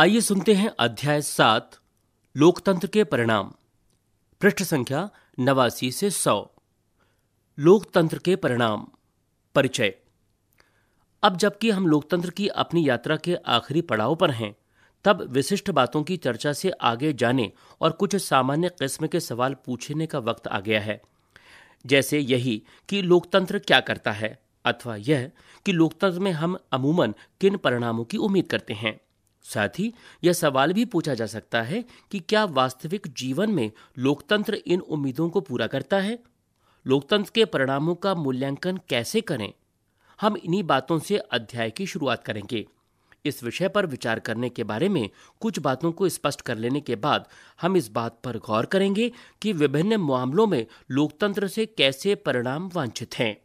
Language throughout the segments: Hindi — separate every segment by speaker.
Speaker 1: आइए सुनते हैं अध्याय सात लोकतंत्र के परिणाम पृष्ठ संख्या नवासी से सौ लोकतंत्र के परिणाम परिचय अब जबकि हम लोकतंत्र की अपनी यात्रा के आखिरी पड़ाव पर हैं तब विशिष्ट बातों की चर्चा से आगे जाने और कुछ सामान्य किस्म के सवाल पूछने का वक्त आ गया है जैसे यही कि लोकतंत्र क्या करता है अथवा यह कि लोकतंत्र में हम अमूमन किन परिणामों की उम्मीद करते हैं साथ ही यह सवाल भी पूछा जा सकता है कि क्या वास्तविक जीवन में लोकतंत्र इन उम्मीदों को पूरा करता है लोकतंत्र के परिणामों का मूल्यांकन कैसे करें हम इन्हीं बातों से अध्याय की शुरुआत करेंगे इस विषय पर विचार करने के बारे में कुछ बातों को स्पष्ट कर लेने के बाद हम इस बात पर गौर करेंगे कि विभिन्न मामलों में लोकतंत्र से कैसे परिणाम वांछित हैं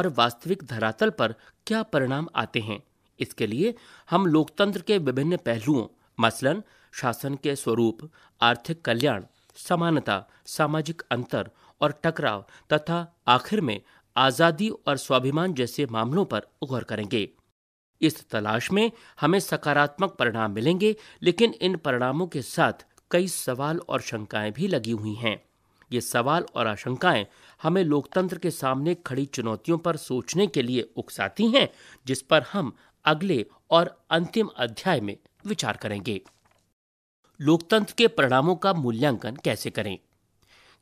Speaker 1: और वास्तविक धरातल पर क्या परिणाम आते हैं इसके लिए हम लोकतंत्र के विभिन्न पहलुओं मसलन शासन के स्वरूप आर्थिक कल्याण समानता सामाजिक अंतर और टकराव तथा आखिर में आज़ादी और स्वाभिमान जैसे मामलों पर गौर करेंगे इस तलाश में हमें सकारात्मक परिणाम मिलेंगे लेकिन इन परिणामों के साथ कई सवाल और शंकाएं भी लगी हुई हैं ये सवाल और आशंकाएं हमें लोकतंत्र के सामने खड़ी चुनौतियों पर सोचने के लिए उकसाती हैं जिस पर हम अगले और अंतिम अध्याय में विचार करेंगे लोकतंत्र के परिणामों का मूल्यांकन कैसे करें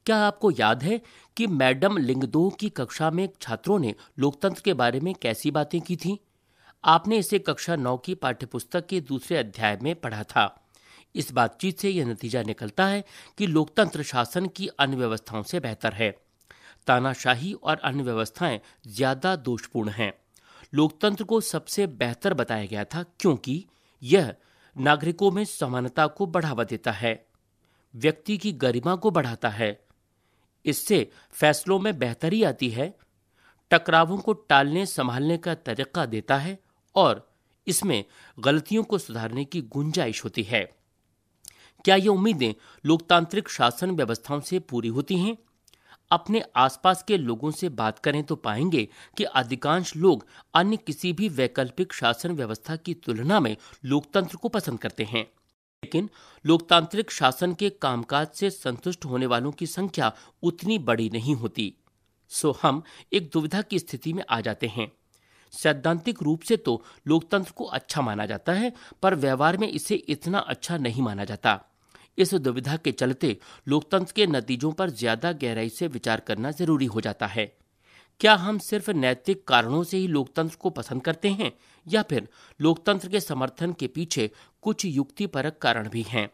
Speaker 1: क्या आपको याद है कि मैडम लिंगदो की कक्षा में छात्रों ने लोकतंत्र के बारे में कैसी बातें की थीं? आपने इसे कक्षा नौ की पाठ्यपुस्तक के दूसरे अध्याय में पढ़ा था इस बातचीत से यह नतीजा निकलता है कि लोकतंत्र शासन की अन्य व्यवस्थाओं से बेहतर है तानाशाही और अन्य व्यवस्थाएं ज्यादा दोषपूर्ण हैं लोकतंत्र को सबसे बेहतर बताया गया था क्योंकि यह नागरिकों में समानता को बढ़ावा देता है व्यक्ति की गरिमा को बढ़ाता है इससे फैसलों में बेहतरी आती है टकरावों को टालने संभालने का तरीका देता है और इसमें गलतियों को सुधारने की गुंजाइश होती है क्या ये उम्मीदें लोकतांत्रिक शासन व्यवस्थाओं से पूरी होती हैं अपने आसपास के लोगों से बात करें तो पाएंगे कि अधिकांश लोग अन्य किसी भी वैकल्पिक शासन व्यवस्था की तुलना में लोकतंत्र को पसंद करते हैं लेकिन लोकतांत्रिक शासन के कामकाज से संतुष्ट होने वालों की संख्या उतनी बड़ी नहीं होती सो हम एक दुविधा की स्थिति में आ जाते हैं सैद्धांतिक रूप से तो लोकतंत्र को अच्छा माना जाता है पर व्यवहार में इसे इतना अच्छा नहीं माना जाता इस दुविधा के चलते लोकतंत्र के नतीजों पर ज्यादा गहराई से विचार करना जरूरी हो जाता है क्या हम सिर्फ नैतिक कारणों से ही लोकतंत्र को पसंद करते हैं या फिर लोकतंत्र के समर्थन के पीछे कुछ युक्तिपरक कारण भी हैं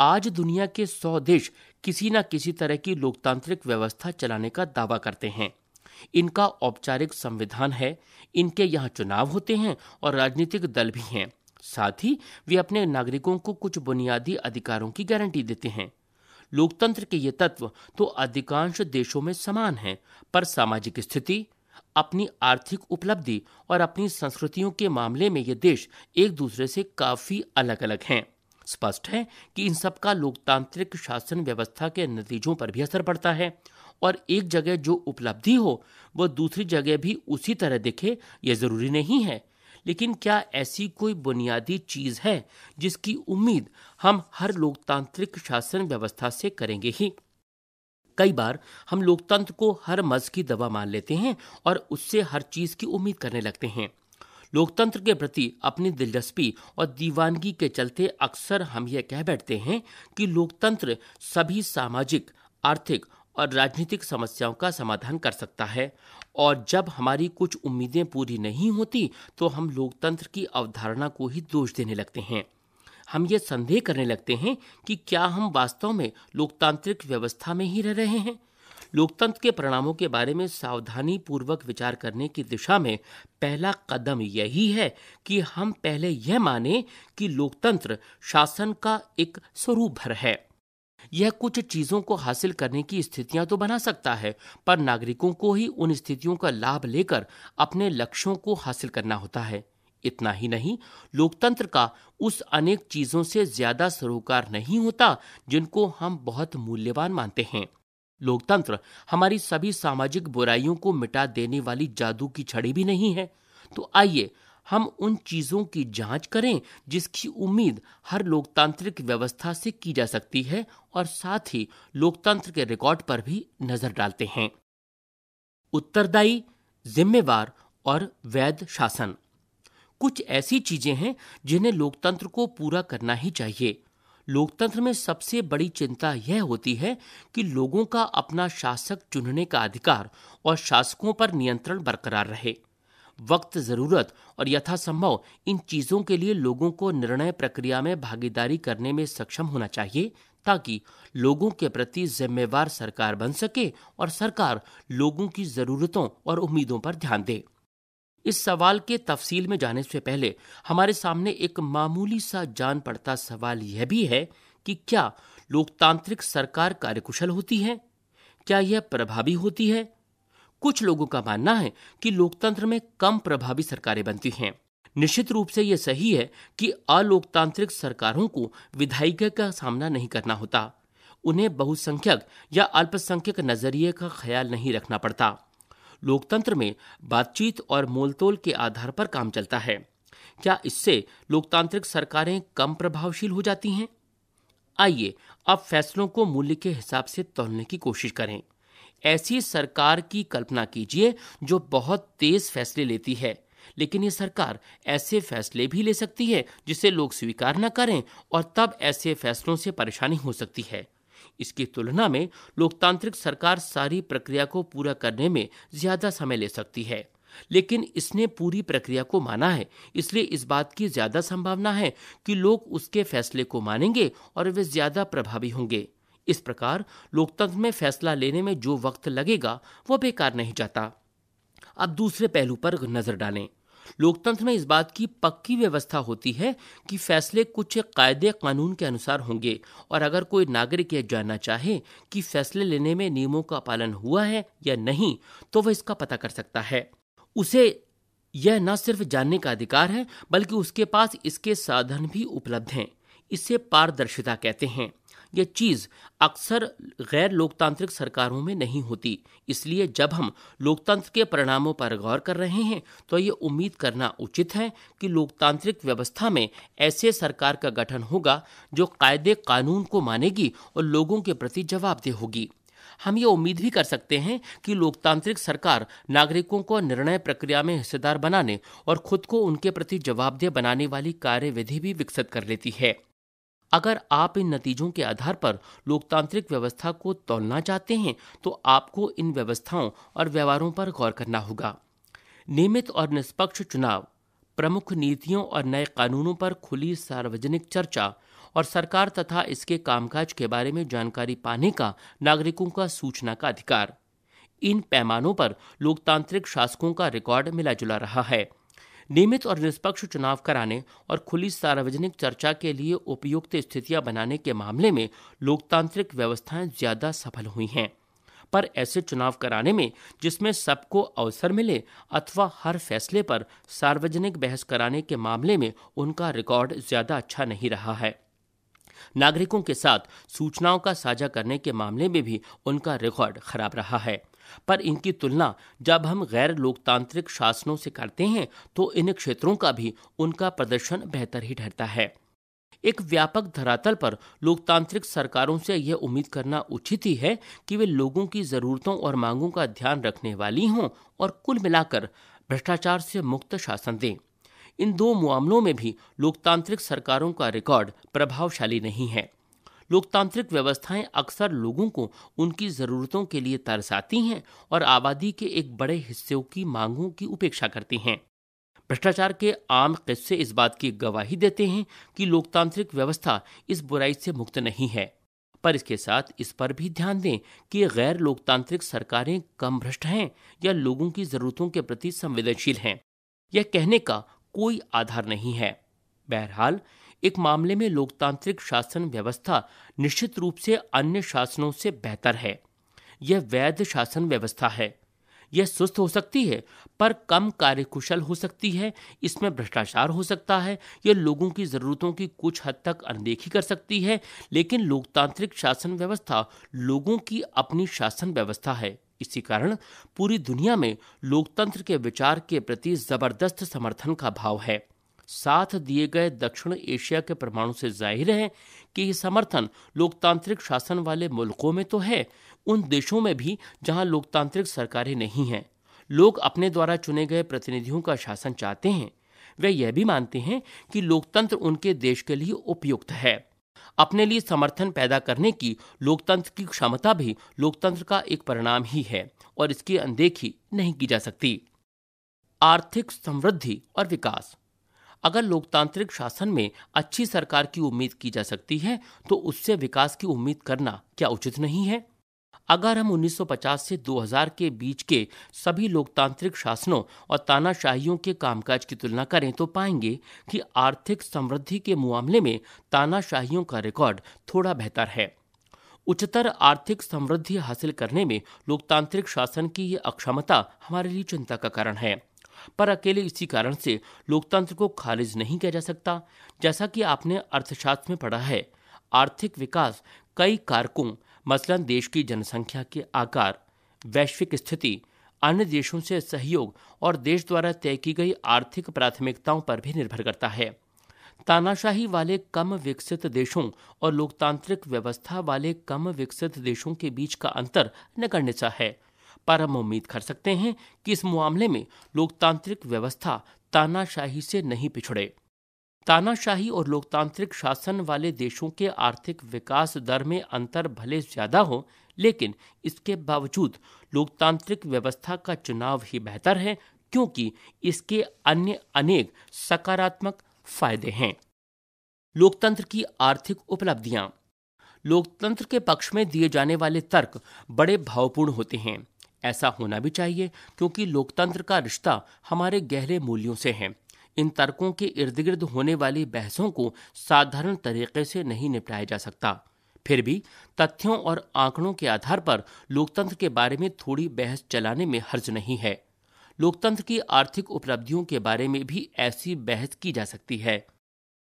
Speaker 1: आज दुनिया के सौ देश किसी न किसी तरह की लोकतांत्रिक व्यवस्था चलाने का दावा करते हैं इनका औपचारिक संविधान है इनके यहाँ चुनाव होते हैं और राजनीतिक दल भी हैं साथ ही वे अपने नागरिकों को कुछ बुनियादी अधिकारों की गारंटी देते हैं लोकतंत्र के ये तत्व तो अधिकांश देशों में समान हैं, पर सामाजिक स्थिति अपनी आर्थिक उपलब्धि और अपनी संस्कृतियों के मामले में ये देश एक दूसरे से काफी अलग अलग हैं स्पष्ट है कि इन सब का लोकतांत्रिक शासन व्यवस्था के नतीजों पर भी असर पड़ता है और एक जगह जो उपलब्धि हो वह दूसरी जगह भी उसी तरह दिखे ये जरूरी नहीं है लेकिन क्या ऐसी कोई बुनियादी चीज है जिसकी उम्मीद हम हर लोकतांत्रिक शासन व्यवस्था से करेंगे ही कई बार हम लोकतंत्र को हर मज की दवा मान लेते हैं और उससे हर चीज की उम्मीद करने लगते हैं लोकतंत्र के प्रति अपनी दिलचस्पी और दीवानगी के चलते अक्सर हम यह कह बैठते हैं कि लोकतंत्र सभी सामाजिक आर्थिक और राजनीतिक समस्याओं का समाधान कर सकता है और जब हमारी कुछ उम्मीदें पूरी नहीं होती तो हम लोकतंत्र की अवधारणा को ही दोष देने लगते हैं हम ये संदेह करने लगते हैं कि क्या हम वास्तव में लोकतांत्रिक व्यवस्था में ही रह रहे हैं लोकतंत्र के परिणामों के बारे में सावधानी पूर्वक विचार करने की दिशा में पहला कदम यही है कि हम पहले यह माने कि लोकतंत्र शासन का एक स्वरूप भर है यह कुछ चीजों को हासिल करने की स्थितियां तो बना सकता है पर नागरिकों को ही उन स्थितियों का लाभ लेकर अपने लक्ष्यों को हासिल करना होता है इतना ही नहीं लोकतंत्र का उस अनेक चीजों से ज्यादा सरोकार नहीं होता जिनको हम बहुत मूल्यवान मानते हैं लोकतंत्र हमारी सभी सामाजिक बुराइयों को मिटा देने वाली जादू की छड़ी भी नहीं है तो आइए हम उन चीज़ों की जांच करें जिसकी उम्मीद हर लोकतांत्रिक व्यवस्था से की जा सकती है और साथ ही लोकतंत्र के रिकॉर्ड पर भी नज़र डालते हैं उत्तरदायी जिम्मेवार और वैध शासन कुछ ऐसी चीजें हैं जिन्हें लोकतंत्र को पूरा करना ही चाहिए लोकतंत्र में सबसे बड़ी चिंता यह होती है कि लोगों का अपना शासक चुनने का अधिकार और शासकों पर नियंत्रण बरकरार रहे वक्त ज़रूरत और यथासंभव इन चीज़ों के लिए लोगों को निर्णय प्रक्रिया में भागीदारी करने में सक्षम होना चाहिए ताकि लोगों के प्रति जिम्मेवार सरकार बन सके और सरकार लोगों की ज़रूरतों और उम्मीदों पर ध्यान दे इस सवाल के तफसील में जाने से पहले हमारे सामने एक मामूली सा जान पड़ता सवाल यह भी है कि क्या लोकतांत्रिक सरकार कार्यकुशल होती है क्या यह प्रभावी होती है कुछ लोगों का मानना है कि लोकतंत्र में कम प्रभावी सरकारें बनती हैं निश्चित रूप से यह सही है कि अलोकतांत्रिक सरकारों को विधायिका का सामना नहीं करना होता उन्हें बहुसंख्यक या अल्पसंख्यक नजरिए का ख्याल नहीं रखना पड़ता लोकतंत्र में बातचीत और मोलतोल के आधार पर काम चलता है क्या इससे लोकतांत्रिक सरकारें कम प्रभावशील हो जाती हैं आइए अब फैसलों को मूल्य के हिसाब से तोलने की कोशिश करें ऐसी सरकार की कल्पना कीजिए जो बहुत तेज फैसले लेती है लेकिन ये सरकार ऐसे फैसले भी ले सकती है जिसे लोग स्वीकार न करें और तब ऐसे फैसलों से परेशानी हो सकती है इसकी तुलना में लोकतांत्रिक सरकार सारी प्रक्रिया को पूरा करने में ज्यादा समय ले सकती है लेकिन इसने पूरी प्रक्रिया को माना है इसलिए इस बात की ज्यादा संभावना है कि लोग उसके फैसले को मानेंगे और वे ज्यादा प्रभावी होंगे इस प्रकार लोकतंत्र में फैसला लेने में जो वक्त लगेगा वह बेकार नहीं जाता अब दूसरे पहलू पर नजर डालें लोकतंत्र में इस बात की पक्की व्यवस्था होती है कि फैसले कुछ कायदे कानून के अनुसार होंगे और अगर कोई नागरिक यह जानना चाहे कि फैसले लेने में नियमों का पालन हुआ है या नहीं तो वह इसका पता कर सकता है उसे यह न सिर्फ जानने का अधिकार है बल्कि उसके पास इसके साधन भी उपलब्ध हैं इसे पारदर्शिता कहते हैं ये चीज़ अक्सर गैर लोकतांत्रिक सरकारों में नहीं होती इसलिए जब हम लोकतंत्र के परिणामों पर गौर कर रहे हैं तो ये उम्मीद करना उचित है कि लोकतांत्रिक व्यवस्था में ऐसे सरकार का गठन होगा जो कायदे कानून को मानेगी और लोगों के प्रति जवाबदेह होगी हम ये उम्मीद भी कर सकते हैं कि लोकतांत्रिक सरकार नागरिकों को निर्णय प्रक्रिया में हिस्सेदार बनाने और खुद को उनके प्रति जवाबदेह बनाने वाली कार्यविधि भी विकसित कर लेती है अगर आप इन नतीजों के आधार पर लोकतांत्रिक व्यवस्था को तोलना चाहते हैं तो आपको इन व्यवस्थाओं और व्यवहारों पर गौर करना होगा नियमित और निष्पक्ष चुनाव प्रमुख नीतियों और नए कानूनों पर खुली सार्वजनिक चर्चा और सरकार तथा इसके कामकाज के बारे में जानकारी पाने का नागरिकों का सूचना का अधिकार इन पैमानों पर लोकतांत्रिक शासकों का रिकॉर्ड मिला जुला रहा है नियमित और निष्पक्ष चुनाव कराने और खुली सार्वजनिक चर्चा के लिए उपयुक्त स्थितियां बनाने के मामले में लोकतांत्रिक व्यवस्थाएं ज्यादा सफल हुई हैं पर ऐसे चुनाव कराने में जिसमें सबको अवसर मिले अथवा हर फैसले पर सार्वजनिक बहस कराने के मामले में उनका रिकॉर्ड ज्यादा अच्छा नहीं रहा है नागरिकों के साथ सूचनाओं का साझा करने के मामले में भी उनका रिकॉर्ड खराब रहा है पर इनकी तुलना जब हम गैर लोकतांत्रिक शासनों से करते हैं तो इन क्षेत्रों का भी उनका प्रदर्शन बेहतर ही ठहरता है एक व्यापक धरातल पर लोकतांत्रिक सरकारों से यह उम्मीद करना उचित ही है कि वे लोगों की जरूरतों और मांगों का ध्यान रखने वाली हों और कुल मिलाकर भ्रष्टाचार से मुक्त शासन दें इन दो मामलों में भी लोकतांत्रिक सरकारों का रिकॉर्ड प्रभावशाली नहीं है लोकतांत्रिक व्यवस्थाएं अक्सर लोगों को उनकी ज़रूरतों के लिए तरसाती हैं और आबादी के एक बड़े हिस्से की मांगों की उपेक्षा करती हैं भ्रष्टाचार के आम किस्से इस बात की गवाही देते हैं कि लोकतांत्रिक व्यवस्था इस बुराई से मुक्त नहीं है पर इसके साथ इस पर भी ध्यान दें कि गैर लोकतांत्रिक सरकारें कम भ्रष्ट हैं या लोगों की जरूरतों के प्रति संवेदनशील हैं यह कहने का कोई आधार नहीं है बहरहाल एक मामले में लोकतांत्रिक शासन व्यवस्था निश्चित रूप से अन्य शासनों से बेहतर है यह वैध शासन व्यवस्था है यह सुस्त हो सकती है पर कम कार्यकुशल हो सकती है इसमें भ्रष्टाचार हो सकता है यह लोगों की ज़रूरतों की कुछ हद तक अनदेखी कर सकती है लेकिन लोकतांत्रिक शासन व्यवस्था लोगों की अपनी शासन व्यवस्था है इसी कारण पूरी दुनिया में लोकतंत्र के विचार के प्रति जबरदस्त समर्थन का भाव है साथ दिए गए दक्षिण एशिया के परमाणु से जाहिर है कि यह समर्थन लोकतांत्रिक शासन वाले मुल्कों में तो है उन देशों में भी जहां लोकतांत्रिक सरकारें नहीं हैं लोग अपने द्वारा चुने गए प्रतिनिधियों का शासन चाहते हैं वे यह भी मानते हैं कि लोकतंत्र उनके देश के लिए उपयुक्त है अपने लिए समर्थन पैदा करने की लोकतंत्र की क्षमता भी लोकतंत्र का एक परिणाम ही है और इसकी अनदेखी नहीं की जा सकती आर्थिक समृद्धि और विकास अगर लोकतांत्रिक शासन में अच्छी सरकार की उम्मीद की जा सकती है तो उससे विकास की उम्मीद करना क्या उचित नहीं है अगर हम 1950 से 2000 के बीच के सभी लोकतांत्रिक शासनों और तानाशाहियों के कामकाज की तुलना करें तो पाएंगे कि आर्थिक समृद्धि के मामले में तानाशाहियों का रिकॉर्ड थोड़ा बेहतर है उच्चतर आर्थिक समृद्धि हासिल करने में लोकतांत्रिक शासन की यह अक्षमता हमारे लिए चिंता का कारण है पर अकेले इसी कारण से लोकतंत्र को खारिज नहीं किया जा सकता जैसा कि आपने अर्थशास्त्र में पढ़ा है आर्थिक विकास कई कारकों मसलन देश की जनसंख्या के आकार वैश्विक स्थिति अन्य देशों से सहयोग और देश द्वारा तय की गई आर्थिक प्राथमिकताओं पर भी निर्भर करता है तानाशाही वाले कम विकसित देशों और लोकतांत्रिक व्यवस्था वाले कम विकसित देशों के बीच का अंतर नगण्य सा है पर हम उम्मीद कर सकते हैं कि इस मामले में लोकतांत्रिक व्यवस्था तानाशाही से नहीं पिछड़े तानाशाही और लोकतांत्रिक शासन वाले देशों के आर्थिक विकास दर में अंतर भले ज्यादा हो लेकिन इसके बावजूद लोकतांत्रिक व्यवस्था का चुनाव ही बेहतर है क्योंकि इसके अन्य अनेक सकारात्मक फायदे हैं लोकतंत्र की आर्थिक उपलब्धियां लोकतंत्र के पक्ष में दिए जाने वाले तर्क बड़े भावपूर्ण होते हैं ऐसा होना भी चाहिए क्योंकि लोकतंत्र का रिश्ता हमारे गहरे मूल्यों से है इन तर्कों के इर्द गिर्द होने वाली बहसों को साधारण तरीके से नहीं निपटाया जा सकता फिर भी तथ्यों और आंकड़ों के आधार पर लोकतंत्र के बारे में थोड़ी बहस चलाने में हर्ज नहीं है लोकतंत्र की आर्थिक उपलब्धियों के बारे में भी ऐसी बहस की जा सकती है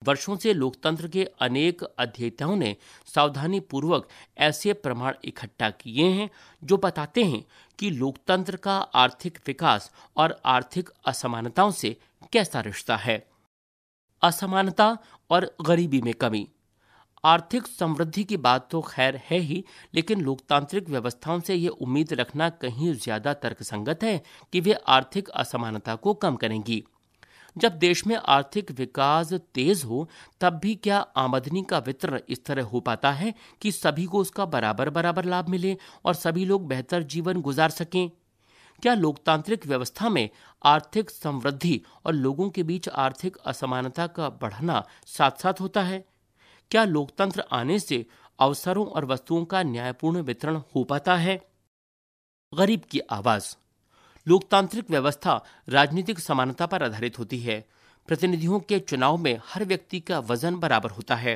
Speaker 1: वर्षों से लोकतंत्र के अनेक अध्येताओं ने सावधानी पूर्वक ऐसे प्रमाण इकट्ठा किए हैं जो बताते हैं कि लोकतंत्र का आर्थिक विकास और आर्थिक असमानताओं से कैसा रिश्ता है असमानता और गरीबी में कमी आर्थिक समृद्धि की बात तो खैर है ही लेकिन लोकतांत्रिक व्यवस्थाओं से ये उम्मीद रखना कहीं ज्यादा तर्कसंगत है कि वे आर्थिक असमानता को कम करेंगी जब देश में आर्थिक विकास तेज हो तब भी क्या आमदनी का वितरण इस तरह हो पाता है कि सभी को उसका बराबर बराबर लाभ मिले और सभी लोग बेहतर जीवन गुजार सकें क्या लोकतांत्रिक व्यवस्था में आर्थिक समृद्धि और लोगों के बीच आर्थिक असमानता का बढ़ना साथ साथ होता है क्या लोकतंत्र आने से अवसरों और वस्तुओं का न्यायपूर्ण वितरण हो पाता है गरीब की आवाज़ लोकतांत्रिक व्यवस्था राजनीतिक समानता पर आधारित होती है प्रतिनिधियों के चुनाव में हर व्यक्ति का वजन बराबर होता है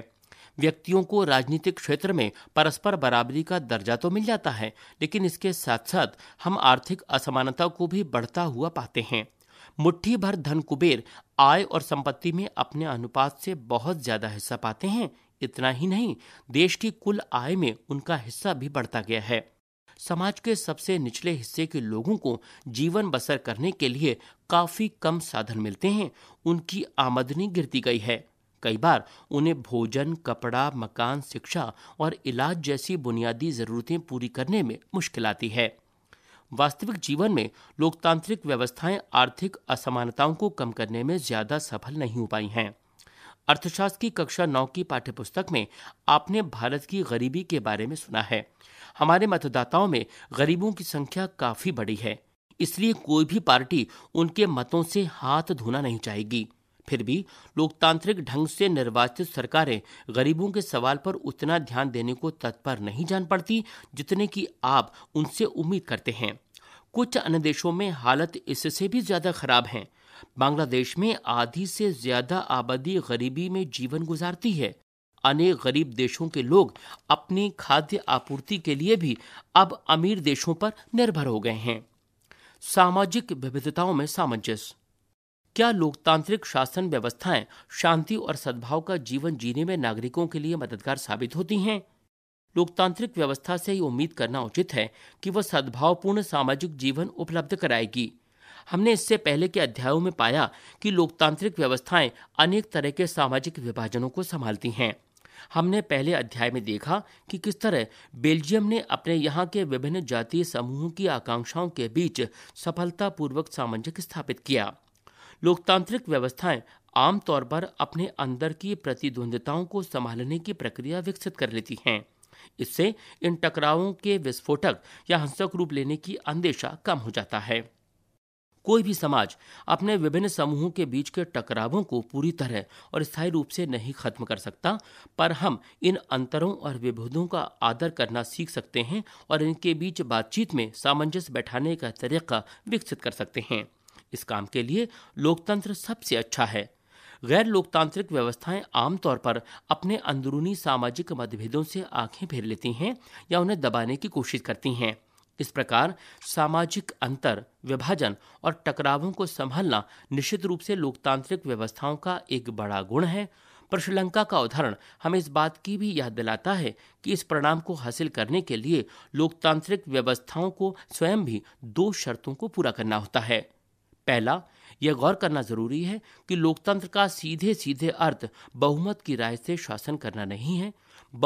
Speaker 1: व्यक्तियों को राजनीतिक क्षेत्र में परस्पर बराबरी का दर्जा तो मिल जाता है लेकिन इसके साथ साथ हम आर्थिक असमानता को भी बढ़ता हुआ पाते हैं मुट्ठी भर धन कुबेर आय और संपत्ति में अपने अनुपात से बहुत ज्यादा हिस्सा पाते हैं इतना ही नहीं देश की कुल आय में उनका हिस्सा भी बढ़ता गया है समाज के सबसे निचले हिस्से के लोगों को जीवन बसर करने के लिए काफी कम साधन मिलते हैं उनकी आमदनी गिरती गई है कई बार उन्हें भोजन कपड़ा मकान शिक्षा और इलाज जैसी बुनियादी जरूरतें पूरी करने में मुश्किल आती है वास्तविक जीवन में लोकतांत्रिक व्यवस्थाएं आर्थिक असमानताओं को कम करने में ज्यादा सफल नहीं हो पाई हैं अर्थशास्त्र की कक्षा नौ की पाठ्यपुस्तक में आपने भारत की गरीबी के बारे में सुना है हमारे मतदाताओं में गरीबों की संख्या काफी बड़ी है इसलिए कोई भी पार्टी उनके मतों से हाथ धोना नहीं चाहेगी फिर भी लोकतांत्रिक ढंग से निर्वाचित सरकारें गरीबों के सवाल पर उतना ध्यान देने को तत्पर नहीं जान पड़ती जितने की आप उनसे उम्मीद करते हैं कुछ अन्य देशों में हालत इससे भी ज्यादा खराब है बांग्लादेश में आधी से ज्यादा आबादी गरीबी में जीवन गुजारती है अनेक गरीब देशों के लोग अपनी खाद्य आपूर्ति के लिए भी अब अमीर देशों पर निर्भर हो गए हैं सामाजिक विविधताओं में सामंजस्य क्या लोकतांत्रिक शासन व्यवस्थाएं शांति और सद्भाव का जीवन जीने में नागरिकों के लिए मददगार साबित होती हैं लोकतांत्रिक व्यवस्था से ही उम्मीद करना उचित है कि वह सद्भावपूर्ण सामाजिक जीवन उपलब्ध कराएगी हमने इससे पहले के अध्यायों में पाया कि लोकतांत्रिक व्यवस्थाएं अनेक तरह के सामाजिक विभाजनों को संभालती हैं हमने पहले अध्याय में देखा कि किस तरह बेल्जियम ने अपने यहाँ के विभिन्न जातीय समूहों की आकांक्षाओं के बीच सफलतापूर्वक सामंजस्य स्थापित किया लोकतांत्रिक व्यवस्थाएं आमतौर पर अपने अंदर की प्रतिद्वंदताओं को संभालने की प्रक्रिया विकसित कर लेती हैं इससे इन टकरावों के विस्फोटक या हिंसक रूप लेने की अंदेशा कम हो जाता है कोई भी समाज अपने विभिन्न समूहों के बीच के टकरावों को पूरी तरह और स्थायी रूप से नहीं खत्म कर सकता पर हम इन अंतरों और विभेदों का आदर करना सीख सकते हैं और इनके बीच बातचीत में सामंजस्य बैठाने का तरीका विकसित कर सकते हैं इस काम के लिए लोकतंत्र सबसे अच्छा है गैर लोकतांत्रिक व्यवस्थाएं आमतौर पर अपने अंदरूनी सामाजिक मतभेदों से आंखें फेर लेती हैं या उन्हें दबाने की कोशिश करती हैं इस प्रकार सामाजिक अंतर विभाजन और टकरावों को संभालना निश्चित रूप से लोकतांत्रिक व्यवस्थाओं का एक बड़ा गुण है पर श्रीलंका का उदाहरण हमें इस बात की भी याद दिलाता है कि इस परिणाम को हासिल करने के लिए लोकतांत्रिक व्यवस्थाओं को स्वयं भी दो शर्तों को पूरा करना होता है पहला यह गौर करना जरूरी है कि लोकतंत्र का सीधे सीधे अर्थ बहुमत की राय से शासन करना नहीं है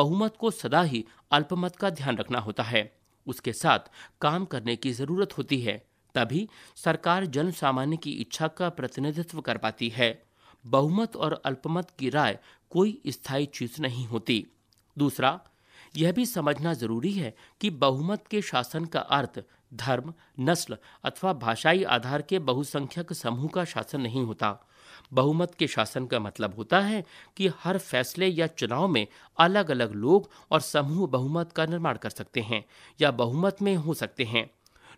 Speaker 1: बहुमत को सदा ही अल्पमत का ध्यान रखना होता है उसके साथ काम करने की ज़रूरत होती है तभी सरकार जन सामान्य की इच्छा का प्रतिनिधित्व कर पाती है बहुमत और अल्पमत की राय कोई स्थायी चीज नहीं होती दूसरा यह भी समझना जरूरी है कि बहुमत के शासन का अर्थ धर्म नस्ल अथवा भाषाई आधार के बहुसंख्यक समूह का शासन नहीं होता बहुमत के शासन का मतलब होता है कि हर फैसले या चुनाव में अलग अलग लोग और समूह बहुमत का निर्माण कर सकते हैं या बहुमत में हो सकते हैं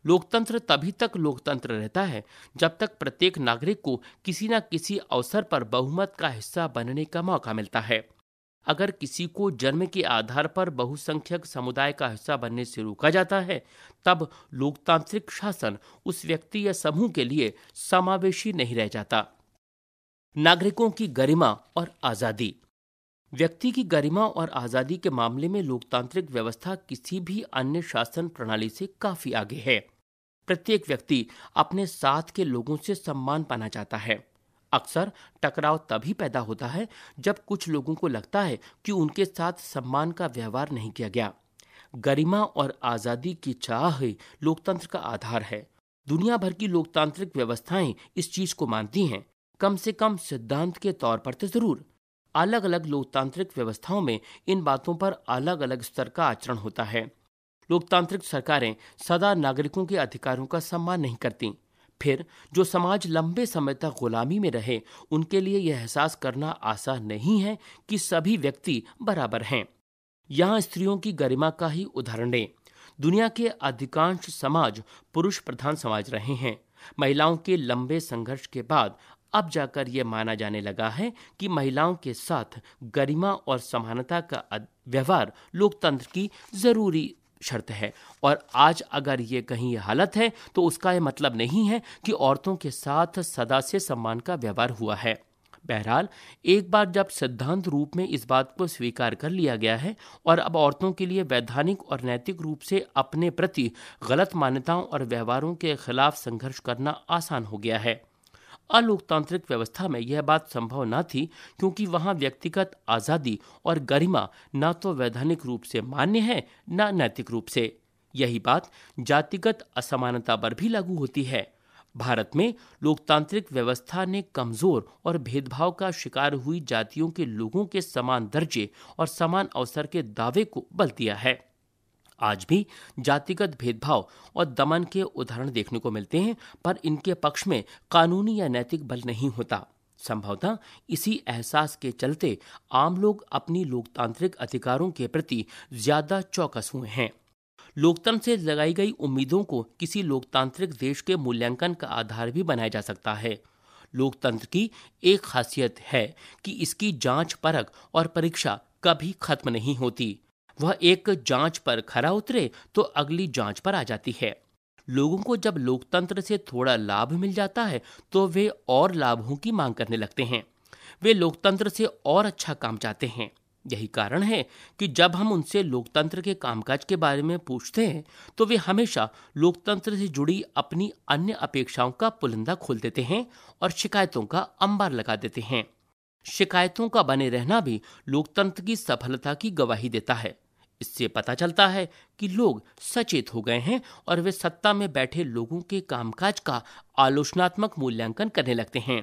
Speaker 1: लोकतंत्र तभी तक लोकतंत्र रहता है जब तक प्रत्येक नागरिक को किसी न किसी अवसर पर बहुमत का हिस्सा बनने का मौका मिलता है अगर किसी को जन्म के आधार पर बहुसंख्यक समुदाय का हिस्सा बनने से रोका जाता है तब लोकतांत्रिक शासन उस व्यक्ति या समूह के लिए समावेशी नहीं रह जाता नागरिकों की गरिमा और आज़ादी व्यक्ति की गरिमा और आज़ादी के मामले में लोकतांत्रिक व्यवस्था किसी भी अन्य शासन प्रणाली से काफी आगे है प्रत्येक व्यक्ति अपने साथ के लोगों से सम्मान पाना चाहता है अक्सर टकराव तभी पैदा होता है जब कुछ लोगों को लगता है कि उनके साथ सम्मान का व्यवहार नहीं किया गया गरिमा और आज़ादी की चाह ही लोकतंत्र का आधार है दुनिया भर की लोकतांत्रिक व्यवस्थाएं इस चीज को मानती हैं कम से कम सिद्धांत के तौर पर तो जरूर अलग अलग लोकतांत्रिक व्यवस्थाओं में इन बातों पर अलग अलग स्तर का आचरण होता है लोकतांत्रिक सरकारें सदा नागरिकों के अधिकारों का सम्मान नहीं करती फिर जो समाज लंबे समय तक गुलामी में रहे उनके लिए यह एहसास करना आसान नहीं है कि सभी व्यक्ति बराबर हैं यहाँ स्त्रियों की गरिमा का ही उदाहरण दें दुनिया के अधिकांश समाज पुरुष प्रधान समाज रहे हैं महिलाओं के लंबे संघर्ष के बाद अब जाकर यह माना जाने लगा है कि महिलाओं के साथ गरिमा और समानता का व्यवहार लोकतंत्र की जरूरी शर्त है और आज अगर ये कहीं हालत है तो उसका यह मतलब नहीं है कि औरतों के साथ सदा से सम्मान का व्यवहार हुआ है बहरहाल एक बार जब सिद्धांत रूप में इस बात को स्वीकार कर लिया गया है और अब औरतों के लिए वैधानिक और नैतिक रूप से अपने प्रति गलत मान्यताओं और व्यवहारों के खिलाफ संघर्ष करना आसान हो गया है अलोकतांत्रिक व्यवस्था में यह बात संभव न थी क्योंकि वहाँ व्यक्तिगत आज़ादी और गरिमा न तो वैधानिक रूप से मान्य है न नैतिक रूप से यही बात जातिगत असमानता पर भी लागू होती है भारत में लोकतांत्रिक व्यवस्था ने कमजोर और भेदभाव का शिकार हुई जातियों के लोगों के समान दर्जे और समान अवसर के दावे को बल दिया है आज भी जातिगत भेदभाव और दमन के उदाहरण देखने को मिलते हैं पर इनके पक्ष में कानूनी या नैतिक बल नहीं होता संभवतः इसी एहसास के चलते आम लोग अपनी लोकतांत्रिक अधिकारों के प्रति ज्यादा चौकस हुए हैं लोकतंत्र से लगाई गई उम्मीदों को किसी लोकतांत्रिक देश के मूल्यांकन का आधार भी बनाया जा सकता है लोकतंत्र की एक खासियत है कि इसकी जांच परख और परीक्षा कभी खत्म नहीं होती वह एक जांच पर खरा उतरे तो अगली जांच पर आ जाती है लोगों को जब लोकतंत्र से थोड़ा लाभ मिल जाता है तो वे और लाभों की मांग करने लगते हैं वे लोकतंत्र से और अच्छा काम चाहते हैं यही कारण है कि जब हम उनसे लोकतंत्र के कामकाज के बारे में पूछते हैं तो वे हमेशा लोकतंत्र से जुड़ी अपनी अन्य अपेक्षाओं का पुलिंदा खोल देते हैं और शिकायतों का अंबार लगा देते हैं शिकायतों का बने रहना भी लोकतंत्र की सफलता की गवाही देता है इससे पता चलता है कि लोग सचेत हो गए हैं और वे सत्ता में बैठे लोगों के कामकाज का आलोचनात्मक मूल्यांकन करने लगते हैं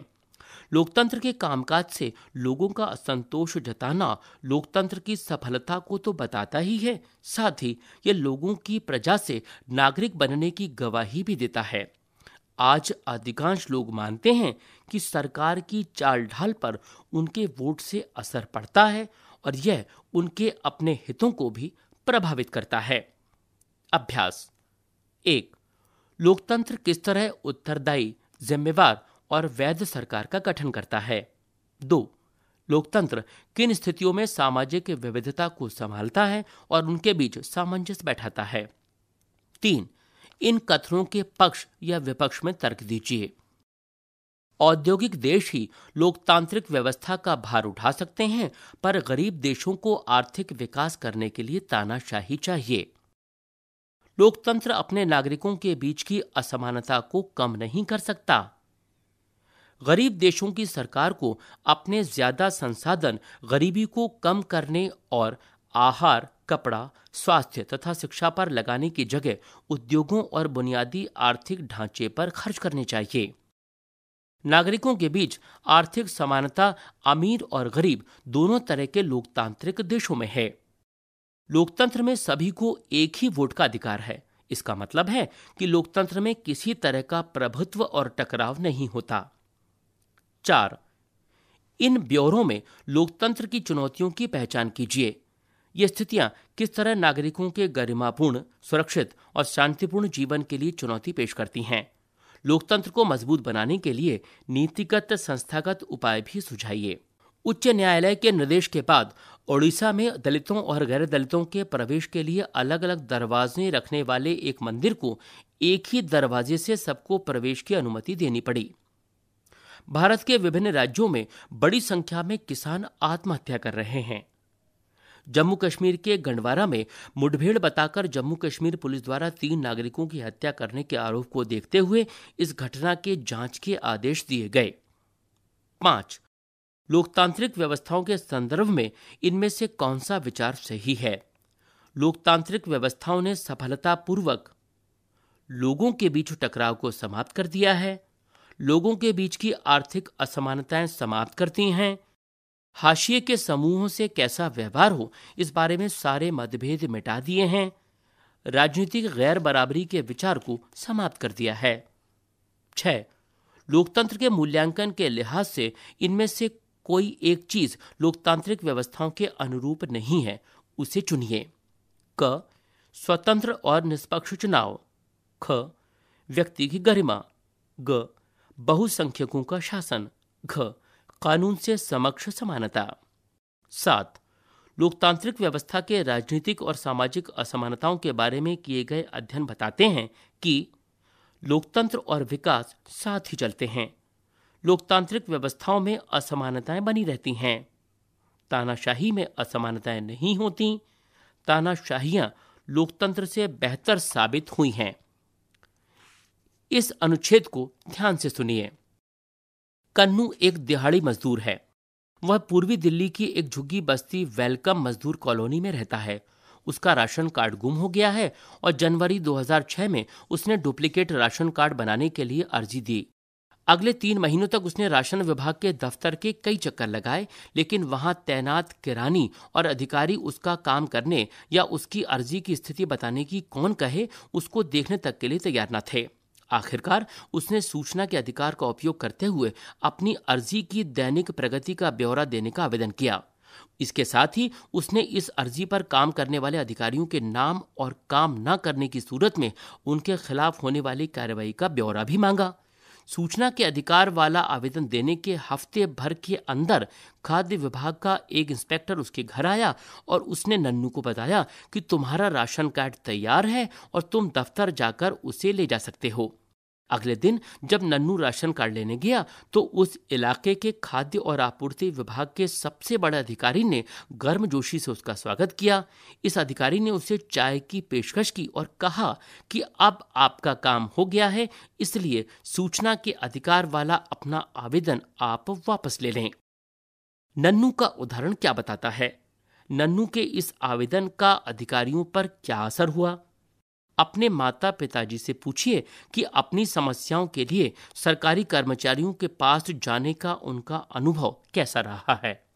Speaker 1: लोकतंत्र के कामकाज से लोगों का असंतोष जताना लोकतंत्र की सफलता को तो बताता ही है साथ ही ये लोगों की प्रजा से नागरिक बनने की गवाही भी देता है आज अधिकांश लोग मानते हैं कि सरकार की चाल ढाल पर उनके वोट से असर पड़ता है और यह उनके अपने हितों को भी प्रभावित करता है अभ्यास एक लोकतंत्र किस तरह उत्तरदायी जिम्मेवार और वैध सरकार का गठन करता है दो लोकतंत्र किन स्थितियों में सामाजिक विविधता को संभालता है और उनके बीच सामंजस्य बैठाता है तीन इन कथनों के पक्ष या विपक्ष में तर्क दीजिए औद्योगिक देश ही लोकतांत्रिक व्यवस्था का भार उठा सकते हैं पर गरीब देशों को आर्थिक विकास करने के लिए तानाशाही चाहिए लोकतंत्र अपने नागरिकों के बीच की असमानता को कम नहीं कर सकता गरीब देशों की सरकार को अपने ज्यादा संसाधन गरीबी को कम करने और आहार कपड़ा स्वास्थ्य तथा शिक्षा पर लगाने की जगह उद्योगों और बुनियादी आर्थिक ढांचे पर खर्च करने चाहिए नागरिकों के बीच आर्थिक समानता अमीर और गरीब दोनों तरह के लोकतांत्रिक देशों में है लोकतंत्र में सभी को एक ही वोट का अधिकार है इसका मतलब है कि लोकतंत्र में किसी तरह का प्रभुत्व और टकराव नहीं होता चार इन ब्यौरों में लोकतंत्र की चुनौतियों की पहचान कीजिए ये स्थितियां किस तरह नागरिकों के गरिमापूर्ण सुरक्षित और शांतिपूर्ण जीवन के लिए चुनौती पेश करती हैं लोकतंत्र को मजबूत बनाने के लिए नीतिगत संस्थागत उपाय भी सुझाइए उच्च न्यायालय के निर्देश के बाद ओडिशा में दलितों और गैर दलितों के प्रवेश के लिए अलग अलग दरवाजे रखने वाले एक मंदिर को एक ही दरवाजे से सबको प्रवेश की अनुमति देनी पड़ी भारत के विभिन्न राज्यों में बड़ी संख्या में किसान आत्महत्या कर रहे हैं जम्मू कश्मीर के गंडवारा में मुठभेड़ बताकर जम्मू कश्मीर पुलिस द्वारा तीन नागरिकों की हत्या करने के आरोप को देखते हुए इस घटना के जांच के आदेश दिए गए पांच लोकतांत्रिक व्यवस्थाओं के संदर्भ में इनमें से कौन सा विचार सही है लोकतांत्रिक व्यवस्थाओं ने सफलतापूर्वक लोगों के बीच टकराव को समाप्त कर दिया है लोगों के बीच की आर्थिक असमानताएं समाप्त करती हैं हाशिए के समूहों से कैसा व्यवहार हो इस बारे में सारे मतभेद मिटा दिए हैं राजनीतिक गैर बराबरी के विचार को समाप्त कर दिया है छह लोकतंत्र के मूल्यांकन के लिहाज से इनमें से कोई एक चीज लोकतांत्रिक व्यवस्थाओं के अनुरूप नहीं है उसे चुनिए क स्वतंत्र और निष्पक्ष चुनाव ख व्यक्ति की गरिमा ग बहुसंख्यकों का शासन घ कानून से समक्ष समानता सात लोकतांत्रिक व्यवस्था के राजनीतिक और सामाजिक असमानताओं के बारे में किए गए अध्ययन बताते हैं कि लोकतंत्र और विकास साथ ही चलते हैं लोकतांत्रिक व्यवस्थाओं में असमानताएं बनी रहती हैं तानाशाही में असमानताएं नहीं होती तानाशाहियां लोकतंत्र से बेहतर साबित हुई हैं इस अनुच्छेद को ध्यान से सुनिए कन्नू एक दिहाड़ी मजदूर है वह पूर्वी दिल्ली की एक झुग्गी बस्ती वेलकम मजदूर कॉलोनी में रहता है उसका राशन कार्ड गुम हो गया है और जनवरी 2006 में उसने डुप्लीकेट राशन कार्ड बनाने के लिए अर्जी दी अगले तीन महीनों तक उसने राशन विभाग के दफ्तर के कई चक्कर लगाए लेकिन वहां तैनात किरानी और अधिकारी उसका काम करने या उसकी अर्जी की स्थिति बताने की कौन कहे उसको देखने तक के लिए तैयार न थे आखिरकार उसने सूचना के अधिकार का उपयोग करते हुए अपनी अर्जी की दैनिक प्रगति का ब्यौरा देने का आवेदन किया इसके साथ ही उसने इस अर्जी पर काम करने वाले अधिकारियों के नाम और काम न करने की सूरत में उनके खिलाफ होने वाली कार्रवाई का ब्यौरा भी मांगा सूचना के अधिकार वाला आवेदन देने के हफ्ते भर के अंदर खाद्य विभाग का एक इंस्पेक्टर उसके घर आया और उसने नन्नू को बताया कि तुम्हारा राशन कार्ड तैयार है और तुम दफ्तर जाकर उसे ले जा सकते हो अगले दिन जब नन्नू राशन कार्ड लेने गया तो उस इलाके के खाद्य और आपूर्ति विभाग के सबसे बड़े अधिकारी ने गर्मजोशी से उसका स्वागत किया इस अधिकारी ने उसे चाय की पेशकश की और कहा कि अब आपका काम हो गया है इसलिए सूचना के अधिकार वाला अपना आवेदन आप वापस ले लें नन्नू का उदाहरण क्या बताता है नन्नू के इस आवेदन का अधिकारियों पर क्या असर हुआ अपने माता पिताजी से पूछिए कि अपनी समस्याओं के लिए सरकारी कर्मचारियों के पास जाने का उनका अनुभव कैसा रहा है